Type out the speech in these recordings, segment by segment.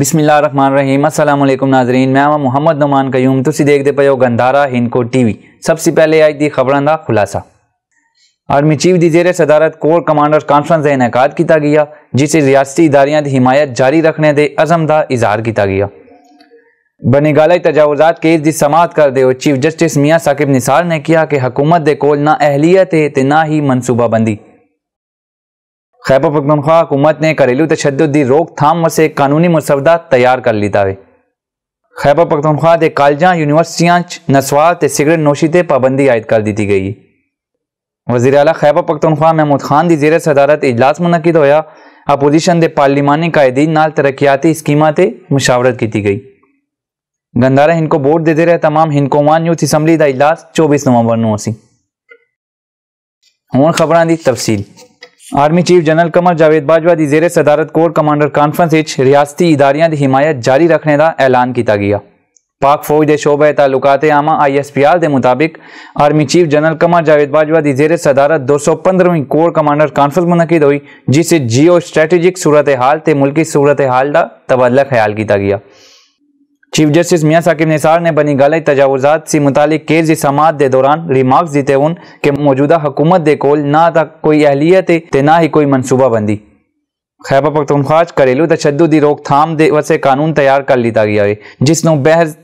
بسم اللہ الرحمن الرحیم السلام علیکم ناظرین میں ہاں محمد نعمان کئیومارا ہنکو ٹی وی سب سے پہلے آج دی خبران دا خلاصہ آرمی چیف دی زیر صدارت کور کمانڈر کانفرنس دے انعقاد کیتا گیا جسے ریاستی اداریاں دی حمایت جاری رکھنے دے عزم دا اظہار کیتا گیا بنی تجاوزات کیس دی سماعت کر ہوئے چیف جسٹس میاں ثاقب نثار نے کیا کہ حکومت دے کول نہ اہلیت ہے تے نہ ہی منصوبہ بندی خیبر پختونخوا حکومت نے کریلو تشدد دی روک تھام سے قانونی مسودہ تیار کر لیتا ہے خیبر پختونخوا دے کالجاں یونیورسٹیاں نسوار تے سگریٹ نوشی تے پابندی عائد کر دیتی گئی وزیر اعلیٰ خیبر پختونخوا محمود خان دی زیر صدارت اجلاس منعقد ہویا اپوزیشن دے پارلیمانی قائدین نال ترقیاتی اسکیمہ تے مشاورت کیتی گئی گندارہ ہن کو بورٹ دے دے رہے تمام ہن کو وان یوتھ اسمبلی دا اجلاس چوبیس نومبر نو اسی ہون خبران دی تفصیل آرمی چیف جنرل کمر جاوید باجوہ دی زیر صدارت کور کمانڈر کانفرنس اچ ریاستی اداریاں دی حمایت جاری رکھنے دا اعلان کیتا گیا پاک فوج دے شعبہ تعلقات عامہ آئی ایس پی آل دے مطابق آرمی چیف جنرل کمر جاوید باجوہ دی زیر صدارت دو سو پندرویں کور کمانڈر کانفرنس منعقد ہوئی جس جیو سٹریٹیجک صورتحال تے ملکی صورتحال دا تبادلہ خیال کیتا گیا چیف جسٹس میاں ثاقب نثار نے بنی گالئی تجاوزات سی متعلق کیس سماعت دے دوران ریمارکس دیتے ان کہ موجودہ حکومت دے کول نہ تا کوئی اہلیت تے نہ ہی کوئی منصوبہ بندی خیبر پختونخوا کریلو تشدد دی روک تھام دے وسے قانون تیار کر لیتا گیا ہے جس نو بحث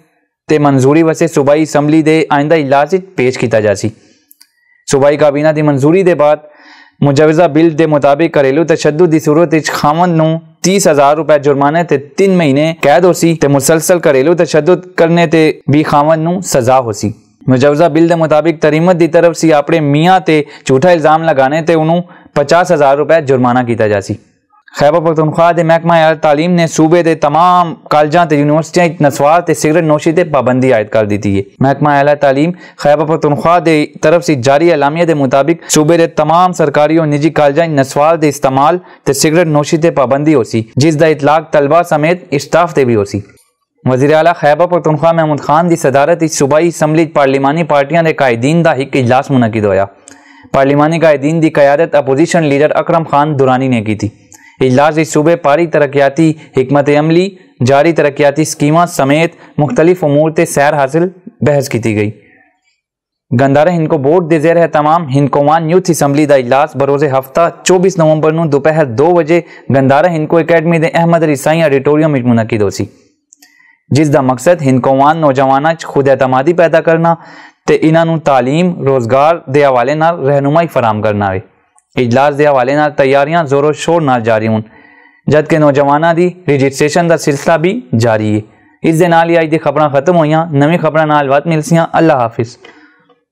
تے منظوری وسے صوبائی اسمبلی دے آئندہ اجلاس پیش کیتا جا سی صوبائی کابینہ دی منظوری دے بعد مجوزہ بل دے مطابق کریلو تشدد دی صورت وچ خامن نو تیس ہزار روپے جرمانے تین مہینے قید ہو سی تے مسلسل سکتی تشدد کرنے تے بھی نو سزا ہو سی مجوزہ بل دے مطابق تریمت دی طرف سی اپنے میاں تے چھوٹا الزام لگانے تے پچاس ہزار روپے جرمانہ کیتا جا سی خیبر پختونخوا دے محکمہ اعلیٰ تعلیم نے صوبے دے تمام کالجاں تے یونیورسٹیاں نسوار تے سگریٹ نوشی تے پابندی عائد کر دیتی ہے محکمہ اعلیٰ تعلیم خیبر پختونخوا دے طرف سے جاری اعلامیہ دے مطابق صوبے دے تمام سرکاری اور نجی کالجاں نسوار تے استعمال تے سگریٹ نوشی تے پابندی ہو سی جس دا اطلاق طلبہ سمیت اسٹاف تے بھی ہو سی وزیر اعلیٰ خیبا پختونخوا تنخواہ محمود خان دی صدارت اس صوبائی اسمبلی پارلیمانی پارٹیاں دے قائدین دا ایک اجلاس منعقد ہویا پارلیمانی قائدین دی قیادت اپوزیشن لیڈر اکرم خان دورانی نے کی تھی اجلاس اس صوبے پاری ترقیاتی حکمت عملی جاری ترقیاتی اسکیم سمیت مختلف امور تے سیر حاصل بحث کی گئی گندارہ گندارا کو بورڈ دے زیر ہے تمام ہنکوان یوتھ اسمبلی دا اجلاس بروز ہفتہ چوبیس نومبر نو دوپہر دو بجے گندارا کو اکیڈمی دے احمد رسائی آڈیٹوریم وچ منعقد ہو سکے جس دا مقصد ہنکوان نوجوانوں خود اعتمادی پیدا کرنا تے انہاں نو تعلیم روزگار دے حوالے نال رہنمائی فراہم کرنا ہے اجلاس دے حوالے نال تیاریاں زور و شور نال جاری جد جدہ نوجوانہ دی رجسٹریشن دا سلسلہ بھی جاری ہے اس دے نال ہی دی خبران ختم ختم نمی خبران نال وقت ملسیاں اللہ حافظ